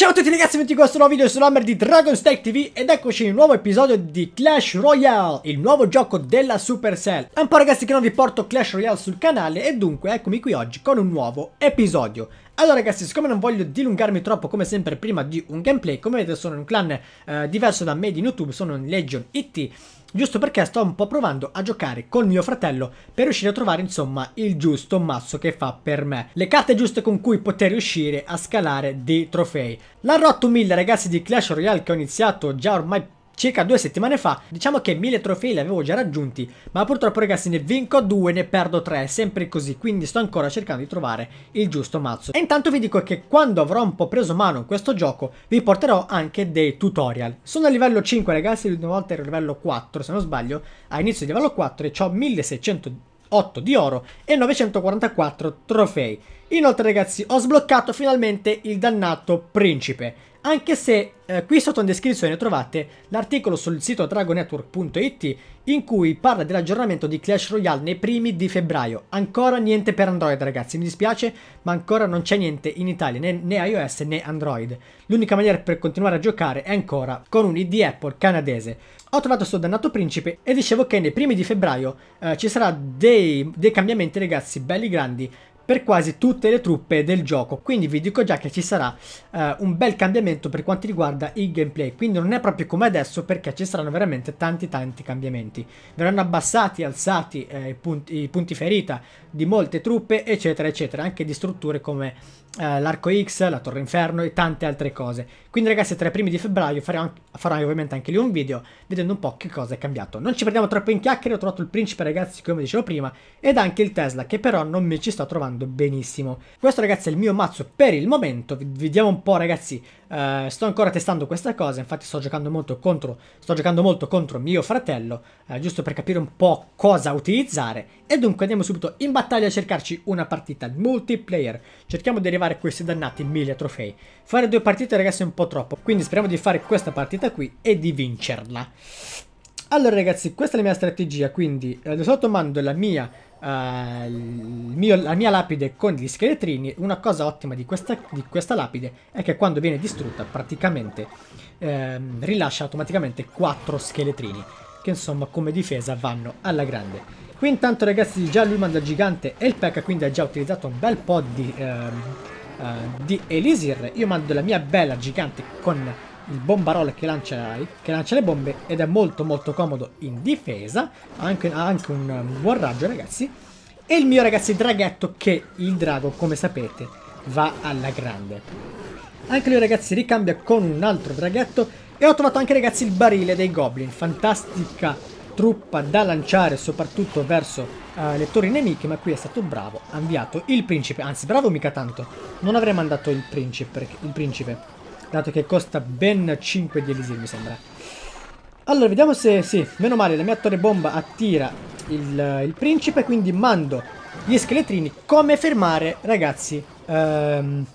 Ciao a tutti ragazzi, benvenuti in questo nuovo video, sono Hammer di Dragon Stack TV ed eccoci in un nuovo episodio di Clash Royale, il nuovo gioco della Supercell. È un po' ragazzi che non vi porto Clash Royale sul canale e dunque eccomi qui oggi con un nuovo episodio. Allora ragazzi, siccome non voglio dilungarmi troppo come sempre prima di un gameplay, come vedete sono un clan eh, diverso da me di YouTube, sono in Legion IT, giusto perché sto un po' provando a giocare con mio fratello per riuscire a trovare insomma il giusto mazzo che fa per me. Le carte giuste con cui poter riuscire a scalare dei trofei. La Rotto 1000 ragazzi di Clash Royale che ho iniziato già ormai circa due settimane fa. Diciamo che mille trofei li avevo già raggiunti, ma purtroppo ragazzi ne vinco due, ne perdo tre, sempre così, quindi sto ancora cercando di trovare il giusto mazzo. E intanto vi dico che quando avrò un po' preso mano in questo gioco, vi porterò anche dei tutorial. Sono a livello 5 ragazzi, l'ultima volta ero a livello 4 se non sbaglio, a inizio di livello 4 e ho 1600 8 di oro e 944 trofei. Inoltre ragazzi ho sbloccato finalmente il dannato principe anche se eh, qui sotto in descrizione trovate l'articolo sul sito dragonetwork.it in cui parla dell'aggiornamento di Clash Royale nei primi di febbraio. Ancora niente per Android ragazzi, mi dispiace, ma ancora non c'è niente in Italia, né, né iOS né Android. L'unica maniera per continuare a giocare è ancora con un ID Apple canadese. Ho trovato sto dannato principe e dicevo che nei primi di febbraio eh, ci saranno dei, dei cambiamenti ragazzi belli grandi per quasi tutte le truppe del gioco. Quindi vi dico già che ci sarà eh, un bel cambiamento per quanto riguarda il gameplay. Quindi non è proprio come adesso perché ci saranno veramente tanti tanti cambiamenti. Verranno abbassati, alzati eh, i, punti, i, punti, ferita di molte truppe eccetera eccetera. Anche di strutture come eh, l'arco X, la torre inferno e tante altre cose. Quindi ragazzi tra i primi di febbraio farò, farò ovviamente anche lì un video vedendo un po' che cosa è cambiato. Non ci perdiamo troppo in chiacchiere, ho trovato il principe ragazzi come dicevo prima ed anche il Tesla che però non mi ci sto trovando andando benissimo. Questo ragazzi è il mio mazzo per il momento, vediamo un po' ragazzi, eh, sto ancora testando questa cosa, infatti sto giocando molto contro, sto giocando molto contro mio fratello, eh, giusto per capire un po' cosa utilizzare. E dunque andiamo subito in battaglia a cercarci una partita multiplayer, cerchiamo di arrivare a questi dannati 1000 trofei. Fare due partite ragazzi è un po' troppo, quindi speriamo di fare questa partita qui e di vincerla. Allora ragazzi, questa è la mia strategia, quindi eh, sotto mando la mia, eh, mio, la mia lapide con gli scheletrini. Una cosa ottima di questa, di questa lapide è che quando viene distrutta praticamente eh, rilascia automaticamente 4 scheletrini, che insomma come difesa vanno alla grande. Qui intanto ragazzi già lui manda il gigante e il pecca, quindi ha già utilizzato un bel po' di, ehm, eh, di Elisir. Io mando la mia bella gigante con il bombarol che lancia, che lancia le bombe ed è molto molto comodo in difesa, ha anche, anche un buon raggio ragazzi. E il mio ragazzi draghetto che il drago come sapete va alla grande. Anche lui ragazzi ricambia con un altro draghetto e ho trovato anche ragazzi il barile dei goblin, fantastica truppa da lanciare soprattutto verso uh, le torri nemiche, ma qui è stato bravo, ha inviato il principe, anzi bravo mica tanto, non avrei mandato il principe, il principe dato che costa ben 5 di elisir mi sembra. Allora, vediamo se... sì, meno male, la mia torre bomba attira il, il principe, quindi mando gli scheletrini. Come fermare, ragazzi, ehm,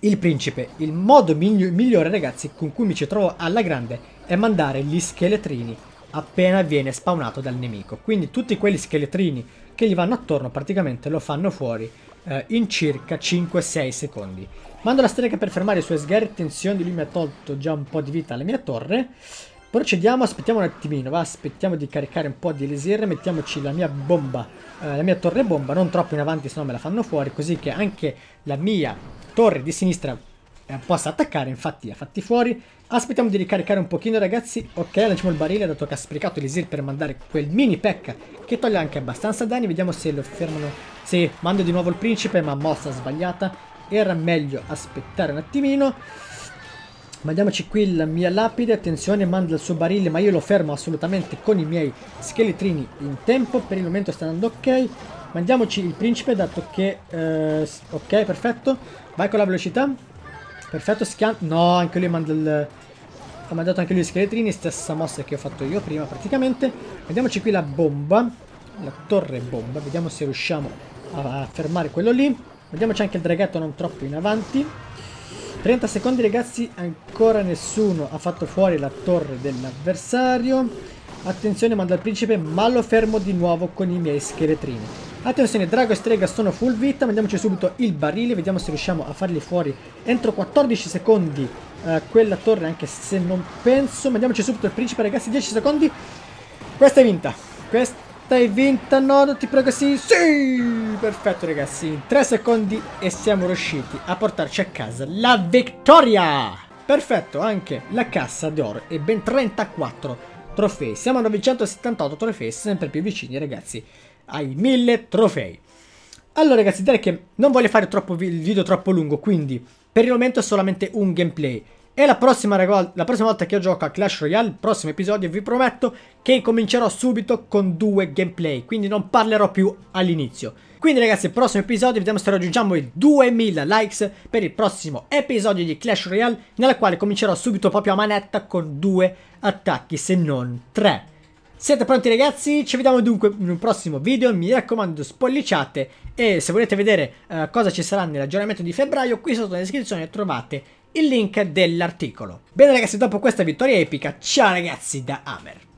il principe? Il modo migli migliore, ragazzi, con cui mi ci trovo alla grande è mandare gli scheletrini appena viene spawnato dal nemico. Quindi tutti quegli scheletrini che gli vanno attorno praticamente lo fanno fuori eh, in circa 5-6 secondi. Mando la strega per fermare i suoi sgherri, Attenzione, lui mi ha tolto già un po' di vita alla mia torre. Procediamo, aspettiamo un attimino, va, aspettiamo di caricare un po' di elisir, mettiamoci la mia bomba, eh, la mia torre bomba, non troppo in avanti se no me la fanno fuori, così che anche la mia torre di sinistra eh, possa attaccare, infatti ha fatti fuori. Aspettiamo di ricaricare un pochino ragazzi, ok, lanciamo il barile, dato che ha sprecato elisir per mandare quel mini pecca che toglie anche abbastanza danni, vediamo se lo fermano, se mando di nuovo il principe, ma mossa sbagliata, era meglio aspettare un attimino mandiamoci qui la mia lapide attenzione manda il suo barile ma io lo fermo assolutamente con i miei scheletrini in tempo per il momento sta andando ok mandiamoci il principe dato che eh, ok perfetto vai con la velocità perfetto schian no anche lui manda il ha mandato anche lui gli scheletrini stessa mossa che ho fatto io prima praticamente vediamoci qui la bomba la torre bomba vediamo se riusciamo a fermare quello lì Vediamoci anche il draghetto non troppo in avanti. 30 secondi ragazzi, ancora nessuno ha fatto fuori la torre dell'avversario. Attenzione manda il principe, ma lo fermo di nuovo con i miei scheletrini. Attenzione, drago e strega sono full vita, mandiamoci subito il barile, vediamo se riusciamo a farli fuori entro 14 secondi eh, quella torre, anche se non penso. Mandiamoci subito il principe ragazzi, 10 secondi. Questa è vinta. Questa hai vinto, no, ti prego, sì, sì! Perfetto, ragazzi, in 3 secondi e siamo riusciti a portarci a casa la vittoria! Perfetto, anche la cassa d'oro e ben 34 trofei. Siamo a 978 trofei, sempre più vicini, ragazzi, ai 1000 trofei. Allora, ragazzi, direi che non voglio fare troppo il video troppo lungo, quindi per il momento è solamente un gameplay. E la prossima, la prossima, volta che io gioco a Clash Royale, il prossimo episodio, vi prometto che comincerò subito con due gameplay, quindi non parlerò più all'inizio. Quindi ragazzi, prossimo episodio, vediamo se raggiungiamo i 2000 likes per il prossimo episodio di Clash Royale, nella quale comincerò subito proprio a manetta con due attacchi, se non tre. Siete pronti ragazzi? Ci vediamo dunque in un prossimo video, mi raccomando spolliciate e se volete vedere eh, cosa ci sarà nell'aggiornamento di febbraio qui sotto in descrizione trovate il link dell'articolo. Bene ragazzi, dopo questa vittoria epica, ciao ragazzi da Hammer.